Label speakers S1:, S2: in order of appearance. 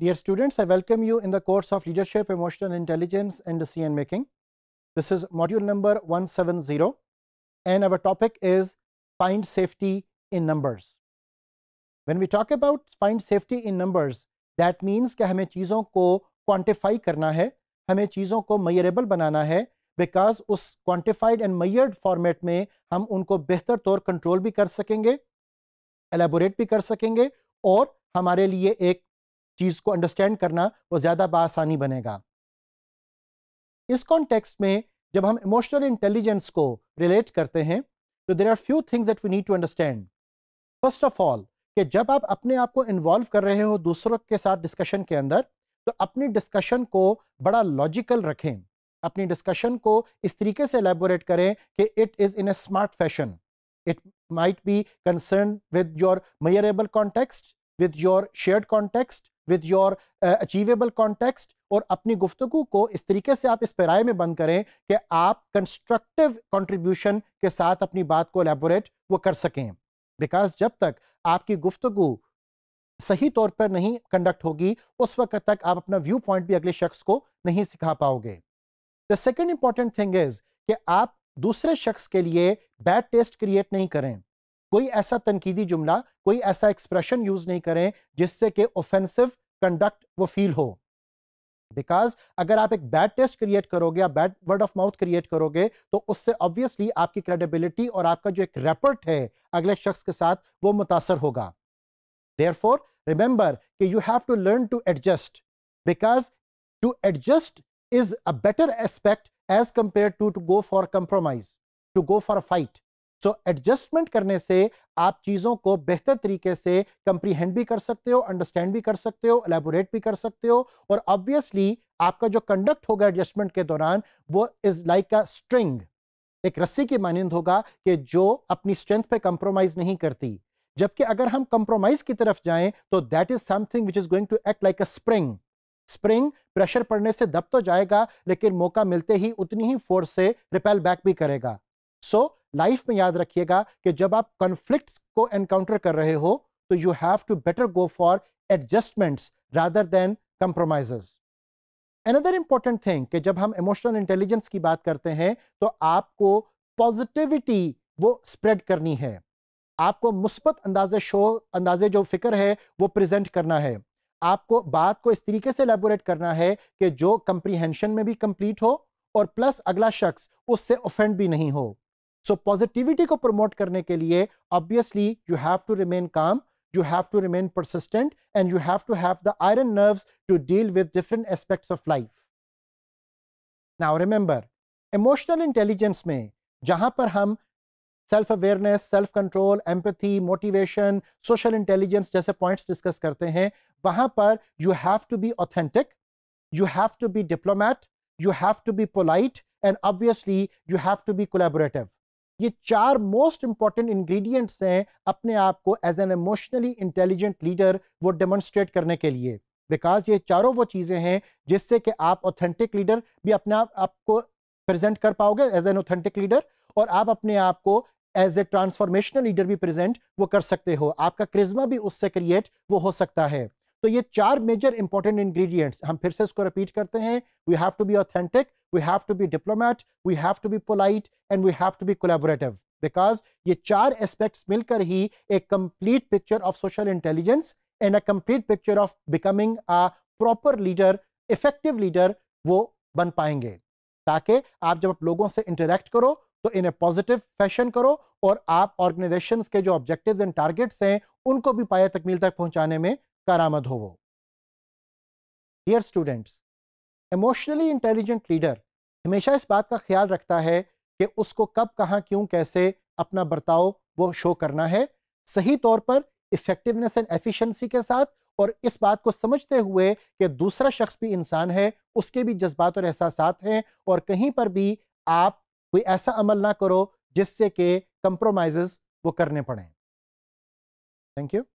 S1: Dear students, I welcome you in the course of Leadership, Emotional Intelligence and Decision Making. This is module number 170 and our topic is Find Safety in Numbers. When we talk about Find Safety in Numbers, that means कि हमें चीज़ों को quantify करना है हमें चीज़ों को measurable बनाना है because उस quantified and measured format में हम उनको बेहतर तौर control भी कर सकेंगे elaborate भी कर सकेंगे और हमारे लिए एक चीज़ को अंडरस्टैंड करना वो ज़्यादा बसानी बनेगा इस कॉन्टेक्स्ट में जब हम इमोशनल इंटेलिजेंस को रिलेट करते हैं तो there are few things that we need to understand first of all कि जब आप अपने आप को इन्वॉल्व कर रहे हो दूसरों के साथ डिस्कशन के अंदर तो अपनी डिस्कशन को बड़ा लॉजिकल रखें अपनी डिस्कशन को इस तरीके से एलेबोरेट करें कि it is in a smart fashion it might be concern with your measurable context with your share context with your achievable context और अपनी गुफ्तगु को इस तरीके से आप इस पेराए में बंद करें कि आप कंस्ट्रक्टिव कंट्रीब्यूशन के साथ अपनी बात को एलेबोरेट वो कर सकें बिकॉज जब तक आपकी गुफ्तगु सही तौर पर नहीं कंडक्ट होगी उस वक्त तक आप अपना व्यू पॉइंट भी अगले शख्स को नहीं सिखा पाओगे the second important thing is कि आप दूसरे शख्स के लिए बैड टेस्ट क्रिएट नहीं करें कोई ऐसा तनकीदी जुमला कोई ऐसा एक्सप्रेशन यूज नहीं करें जिससे कि ऑफेंसिव कंडक्ट वो फील हो बिकॉज अगर आप एक बैड टेस्ट क्रिएट करोगे या bad word of mouth create करोगे तो उससे ऑब्वियसली आपकी क्रेडिबिलिटी और आपका जो एक रेपर्ट है अगले शख्स के साथ वो मुतासर होगा देयर फोर रिमेंबर कि you have to learn to adjust because to adjust is a better aspect as compare to to go for compromise to go for a fight so adjustment करने से आप चीज़ों को बेहतर तरीके से कंप्रीहेंड भी कर सकते हो अंडरस्टैंड भी कर सकते हो एलेबोरेट भी कर सकते हो और ऑब्वियसली आपका जो कंडक्ट होगा एडजस्टमेंट के दौरान वो इज़ लाइक अ स्ट्रिंग एक रस्सी की मानंद होगा कि जो अपनी स्ट्रेंथ पे कंप्रोमाइज नहीं करती जबकि अगर हम कंप्रोमाइज की तरफ जाएं तो that is something which is going to act like a spring spring pressure पड़ने से दब तो जाएगा लेकिन मौका मिलते ही उतनी ही फोर्स से रिपेल बैक भी करेगा सो so, लाइफ में याद रखिएगा कि जब आप कॉन्फ्लिक्ट्स को एनकाउंटर कर रहे हो तो you have to better go for adjustments rather than compromise another important thing कि जब हम इमोशनल इंटेलिजेंस की बात करते हैं तो आपको पॉजिटिविटी वो स्प्रेड करनी है आपको मुस्बत अंदाजे शो अंदाजे जो फिक्र है वो प्रेजेंट करना है आपको बात को इस तरीके से लेबोरेट करना है कि जो कंप्रीहेंशन में भी कंप्लीट हो और प्लस अगला शख्स उससे ऑफेंड भी नहीं हो सो पॉजिटिविटी को प्रमोट करने के लिए obviously you have to remain calm you have to remain persistent and you have to have the iron nerve to deal with different aspect of life now remember emotional intelligence में जहां पर हम self awareness self control empathy motivation social intelligence जैसे point discuss करते हैं वहां पर you have to be authentic you have to be diplomat you have to be polite and obviously you have to be collaborative ये चार most important ingredients हैं अपने आप को as an emotionally intelligent leader वो डेमोन्स्ट्रेट करने के लिए बिकॉज ये चारों वो चीज़ें हैं जिससे कि आप ऑथेंटिक लीडर भी अपने आप आपको प्रेजेंट कर पाओगे एज एन ऑथेंटिक लीडर और आप अपने आप को एज ए ट्रांसफॉर्मेशनल लीडर भी प्रेजेंट वो कर सकते हो आपका क्रिज्मा भी उससे क्रिएट वो हो सकता है तो ये चार मेजर इंपॉर्टेंट इंग्रेडिएंट्स हम फिर से इसको रिपीट करते हैं we have to be authentic we have to be diplomat we have to be polite and we have to be collaborative because ये चार एस्पेक्ट्स मिलकर ही एक complete picture of social intelligence and a complete picture of becoming a proper leader effective leader वो बन पाएंगे ताकि आप जब आप लोगों से इंटरेक्ट करो तो इन ए पॉजिटिव फैशन करो और आप ऑर्गेनाइजेशंस के जो ऑब्जेक्टिव्स एंड टारगेट्स हैं उनको भी पाया तकमील तक पहुंचाने में कारामद हो वो dear students emotionally intelligent leader हमेशा इस बात का ख्याल रखता है कि उसको कब कहाँ क्यों कैसे अपना बर्ताव वो शो करना है सही तौर पर इफेक्टिवनेस एंड एफिशिएंसी के साथ और इस बात को समझते हुए कि दूसरा शख्स भी इंसान है उसके भी जज्बात और एहसास हैं और कहीं पर भी आप कोई ऐसा अमल ना करो जिससे कि कंप्रोमाइज वो करने पड़ें थैंक यू